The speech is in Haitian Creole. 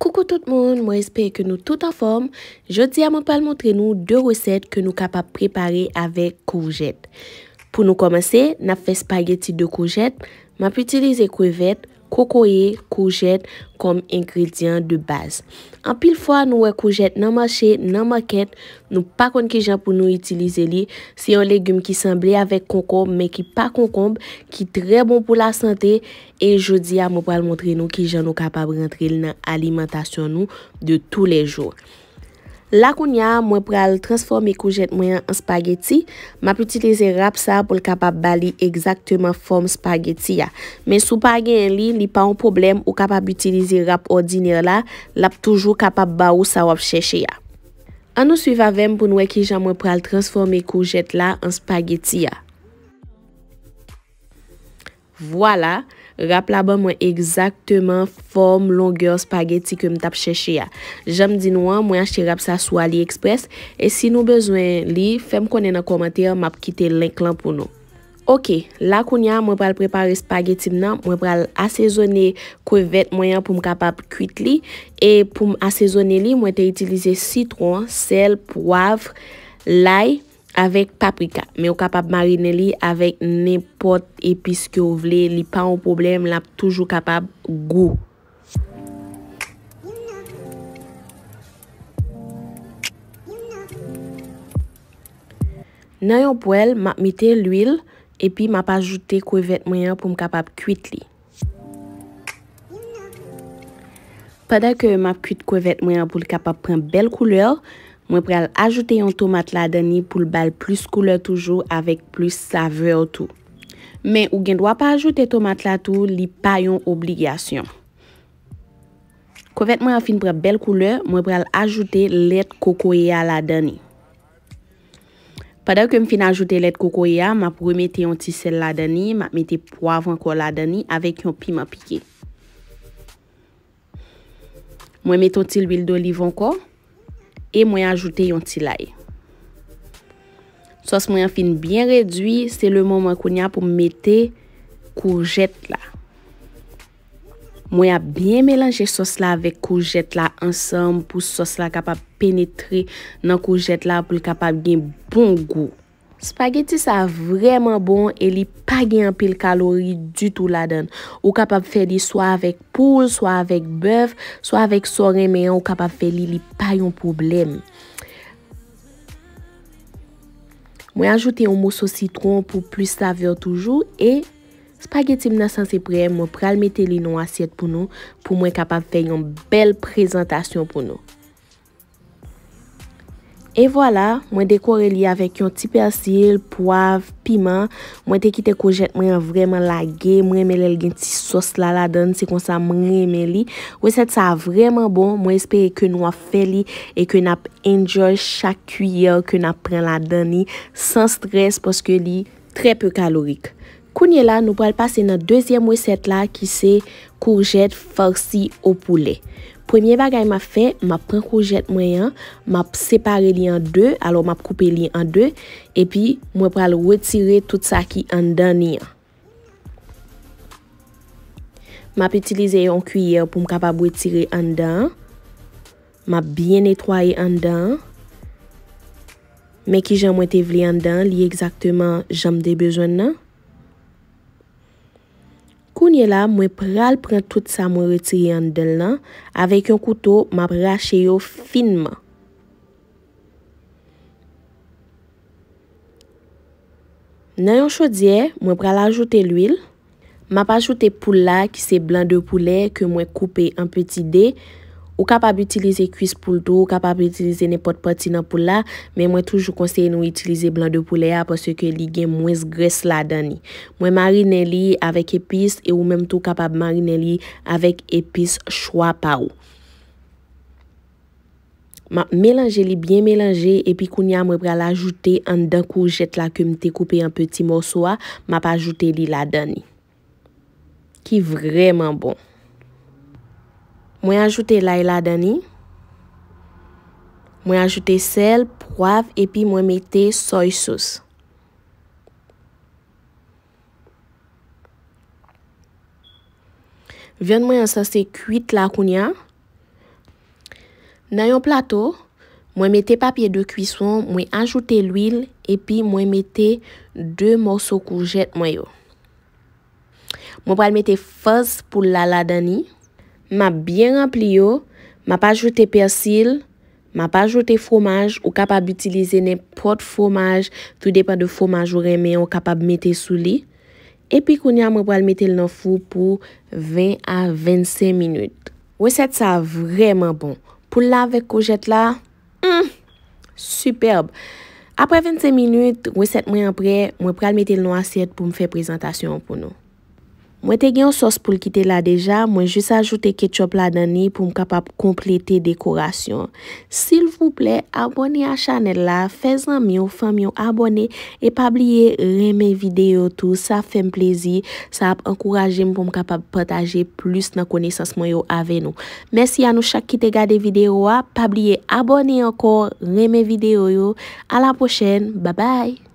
Koukou tout moun, mwen espere ke nou tout an form. Je di a moun pal montre nou 2 reset ke nou kapap prepare avek koujete. Pou nou komanse, na fe spageti de koujete mwen ap utilize kouy vet Kokoye, koujet, kom inkredyen de baz. An pil fwa nou we koujet nan machet, nan maket, nou pa kon ki jan pou nou itilize li. Se yon legume ki sembli avek konkombe, me ki pa konkombe, ki tre bon pou la sante. E jodi a mou pal montre nou ki jan nou kapab rentre nan alimentasyon nou de tou le jow. La koun ya, mwen pral transforme koujet mwen an spageti. Map utilize rap sa pou l kapap bali exakteman fom spageti ya. Men sou pagen li, li pa an problem ou kapap utilize rap ordinir la. Lap toujou kapap ba ou sa wap cheshe ya. An nou suivavem pou nou e ki jan mwen pral transforme koujet la an spageti ya. Vwala. Rap laban mwen ekzakteman form, longyor, spageti ke m tap chèche ya. Jam di nou an, mwen an chè rap sa sou AliExpress. E si nou bezwen li, fem konen nan komantir, map kite link lan pou nou. Ok, lakoun ya, mwen pral prepare spageti mnen. Mwen pral asezone kouvet mwen an pou m kapap kuit li. E pou m asezone li, mwen te itilize citron, sel, poavre, laye. Avèk paprika, mè ou kapap marine li avèk nèpot epis ke ou vle, li pa ou problem, l ap toujou kapap gwo. Nan yon pwèl, m ap mite l uil, epi m ap ajoute kwevet mwen ap pou m kapap kwit li. Padèk m ap kwit kwevet mwen ap pou l kapap pren bel koulèl, Mwen pre al ajoute yon tomat la dani pou l bal plus koule toujou avek plus save ou tou. Men ou gen dwa pa ajoute tomat la tou, li pa yon obligasyon. Kou vet mwen a fin pre bel koule, mwen pre al ajoute let koko ya la dani. Padak yon fin ajoute let koko ya, ma pou remete yon ti sel la dani, ma meti poav anko la dani avek yon pima piki. Mwen meton ti l bil do liv anko. E mwen a ajoute yon tilay. Sos mwen a fin bien redwi, se le moun mwen konya pou mette kourjet la. Mwen a bien melange sos la ve kourjet la ansam pou sos la kapab penetre nan kourjet la pou l kapab gen bon gou. Spageti sa vreman bon e li pa gen apil kalori du tou la den. Ou kapap fe di soa avek poule, soa avek beuf, soa avek so remeyan ou kapap fe li li pa yon problem. Mwen ajoute yon mousso citron pou plis saveur toujou e spageti mna sanse pre, mwen pralmete li nou asyet pou nou pou mwen kapap fe yon bel prezentasyon pou nou. E voilà, mwen dekore li avèk yon ti persil, poav, piman, mwen te kite kou jet mwen vreman lage, mwen emele lgen ti sos la la dan, se kon sa mwen emele li. Oeset sa vreman bon, mwen espere ke nou a fe li, e ke nap enjoy chak kuye, ke nap pren la dan ni, san stres, poske li trepe kalorik. Kounye la nou pral pase nan dezyen mweset la ki se kourjet farsi ou poule. Premye bagay ma fe, ma pren kourjet mwen yan, ma separe li an de, alo ma poupe li an de, epi mwen pral wetire tout sa ki an dan ni an. Map itilize yon kuyye pou m kapab wetire an dan. Map byen netwaye an dan. Me ki jan mwen te vli an dan, li ekzakteman jan mde bezwen nan. Kounye la mwen pral pren tout sa mwen retir yon del nan avek yon koutou mwen pral rache yo finman. Nan yon chodye mwen pral ajoute l'uil. Mwen pa ajoute poula ki se blan de poule ke mwen koupe en peti dey Ou kapab utilize kuis pouldo, ou kapab utilize nepot pati nan poula, men mwen toujou konseye nou utilize blan de poula ya, pwese ke li gen mwes gres la dani. Mwen marine li avek epis, e ou menm tou kapab marine li avek epis chwa pa ou. Ma melange li, bien melange, epi kounya mwen pral ajoute an dan kou jet la, ke mte koupe an peti mwoswa, ma pa ajoute li la dani. Ki vreman bon. Mwen ajoute la ila dani. Mwen ajoute sel, poav, epi mwen mette soy sos. Ven mwen ansase kuit la kounya. Nan yon plato, mwen mette papye de kuison, mwen ajoute l'wil, epi mwen mette 2 morsou koujet mwen yo. Mwen pal mette fuzz pou lala dani. Ma byen rampli yo, ma pa jote persil, ma pa jote fomaj ou kapab utilize nepot fomaj, tout depa de fomaj ou reme ou kapab mette sou li. Epi konya mwen pral mette l nan fou pou 20 a 25 minut. Weset sa vreman bon. Pou la vek ko jet la, mmm, superb. Apre 25 minut, weset mwen apre, mwen pral mette l nan asyet pou mfe prezentasyon pou nou. Mwen te gen sos pou l kite la deja, mwen jis ajoute ketchop la dani pou m kapap komplete dekorasyon. Sil vouple, abone a chanel la, fez an myon, fez an myon abone, e pabliye reme videyo tou, sa fe m plezi, sa ap ankoraje m pou m kapap pataje plus nan konesans mwen yo ave nou. Mersi an nou chak kite gade videyo wa, pabliye abone ankor, reme videyo yo. A la pochen, babay!